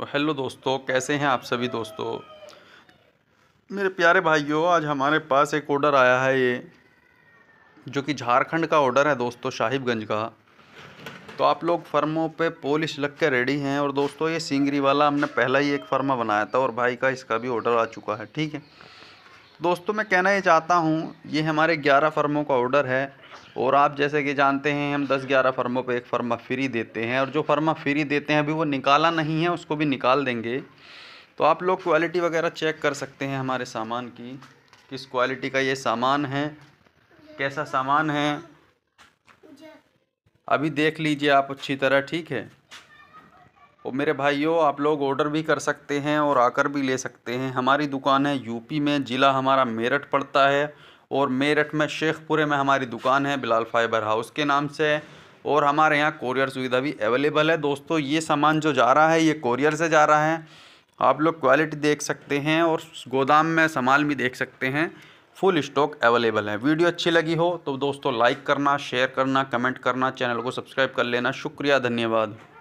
तो हेलो दोस्तों कैसे हैं आप सभी दोस्तों मेरे प्यारे भाइयों आज हमारे पास एक ऑर्डर आया है ये जो कि झारखंड का ऑर्डर है दोस्तों साहिबगंज का तो आप लोग फर्मों पे पोलिश लग के रेडी हैं और दोस्तों ये सिंगरी वाला हमने पहला ही एक फर्मा बनाया था और भाई का इसका भी ऑर्डर आ चुका है ठीक है दोस्तों मैं कहना ये चाहता हूँ ये हमारे ग्यारह फर्मों का ऑर्डर है और आप जैसे कि जानते हैं हम 10-11 फर्मों पे एक फर्मा फ्री देते हैं और जो फर्मा फ्री देते हैं अभी वो निकाला नहीं है उसको भी निकाल देंगे तो आप लोग क्वालिटी वगैरह चेक कर सकते हैं हमारे सामान की किस क्वालिटी का ये सामान है कैसा सामान है अभी देख लीजिए आप अच्छी तरह ठीक है और मेरे भाइयों आप लोग ऑर्डर भी कर सकते हैं और आकर भी ले सकते हैं हमारी दुकान है यूपी में ज़िला हमारा मेरठ पड़ता है और मेरठ में शेखपुरे में हमारी दुकान है बिलाल फाइबर हाउस के नाम से है और हमारे यहाँ कोरियर सुविधा भी अवेलेबल है दोस्तों ये सामान जो जा रहा है ये कोरियर से जा रहा है आप लोग क्वालिटी देख सकते हैं और गोदाम में सामान भी देख सकते हैं फुल स्टॉक अवेलेबल है वीडियो अच्छी लगी हो तो दोस्तों लाइक करना शेयर करना कमेंट करना चैनल को सब्सक्राइब कर लेना शुक्रिया धन्यवाद